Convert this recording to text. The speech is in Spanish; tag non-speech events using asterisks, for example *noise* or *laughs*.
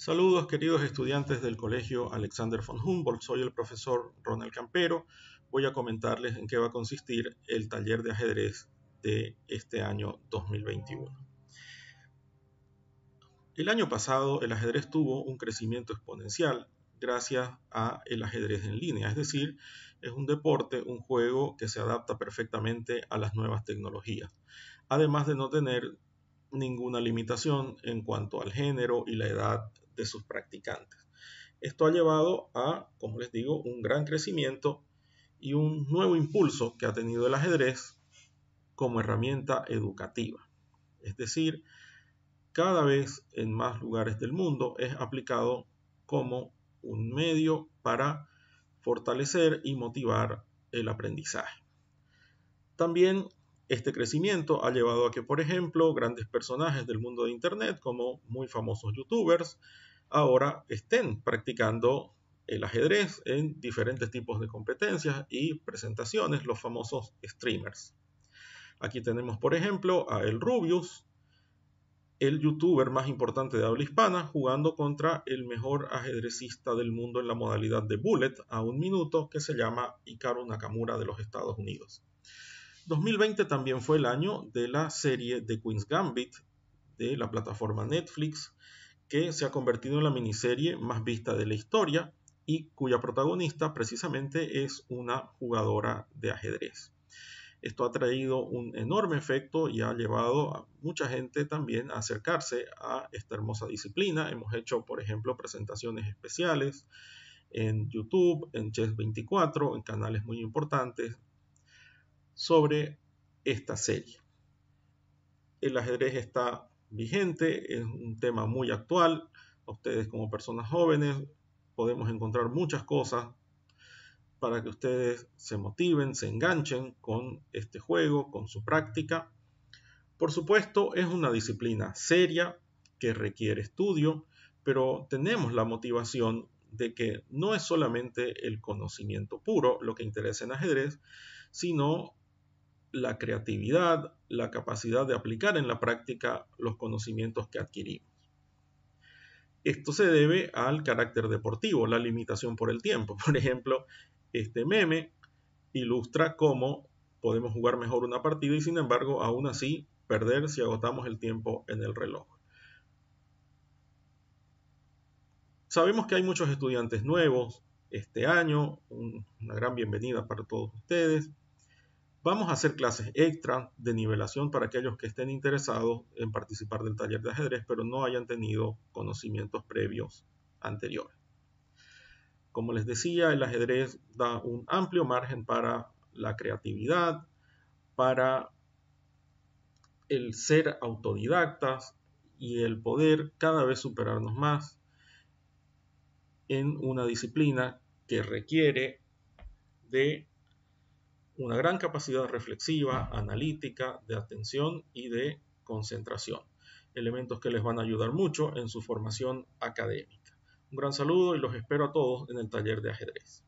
Saludos queridos estudiantes del Colegio Alexander von Humboldt, soy el profesor Ronald Campero. Voy a comentarles en qué va a consistir el taller de ajedrez de este año 2021. El año pasado el ajedrez tuvo un crecimiento exponencial gracias a el ajedrez en línea, es decir, es un deporte, un juego que se adapta perfectamente a las nuevas tecnologías, además de no tener ninguna limitación en cuanto al género y la edad de sus practicantes. Esto ha llevado a, como les digo, un gran crecimiento y un nuevo impulso que ha tenido el ajedrez como herramienta educativa. Es decir, cada vez en más lugares del mundo es aplicado como un medio para fortalecer y motivar el aprendizaje. También este crecimiento ha llevado a que, por ejemplo, grandes personajes del mundo de Internet, como muy famosos youtubers, ahora estén practicando el ajedrez en diferentes tipos de competencias y presentaciones, los famosos streamers. Aquí tenemos, por ejemplo, a El Rubius, el youtuber más importante de habla hispana, jugando contra el mejor ajedrecista del mundo en la modalidad de bullet a un minuto, que se llama Ikaro Nakamura de los Estados Unidos. 2020 también fue el año de la serie The Queen's Gambit de la plataforma Netflix, que se ha convertido en la miniserie más vista de la historia y cuya protagonista precisamente es una jugadora de ajedrez. Esto ha traído un enorme efecto y ha llevado a mucha gente también a acercarse a esta hermosa disciplina. Hemos hecho, por ejemplo, presentaciones especiales en YouTube, en Chess 24, en canales muy importantes, sobre esta serie. El ajedrez está vigente, es un tema muy actual. Ustedes como personas jóvenes podemos encontrar muchas cosas para que ustedes se motiven, se enganchen con este juego, con su práctica. Por supuesto, es una disciplina seria que requiere estudio, pero tenemos la motivación de que no es solamente el conocimiento puro lo que interesa en ajedrez, sino la creatividad, la capacidad de aplicar en la práctica los conocimientos que adquirimos. Esto se debe al carácter deportivo, la limitación por el tiempo. *laughs* Por ejemplo, este meme ilustra cómo podemos jugar mejor una partida y sin embargo aún así perder si agotamos el tiempo en el reloj. Sabemos que hay muchos estudiantes nuevos este año, una gran bienvenida para todos ustedes. Vamos a hacer clases extra de nivelación para aquellos que estén interesados en participar del taller de ajedrez, pero no hayan tenido conocimientos previos anteriores. Como les decía, el ajedrez da un amplio margen para la creatividad, para el ser autodidactas y el poder cada vez superarnos más en una disciplina que requiere de una gran capacidad reflexiva, analítica, de atención y de concentración, elementos que les van a ayudar mucho en su formación académica. Un gran saludo y los espero a todos en el taller de ajedrez.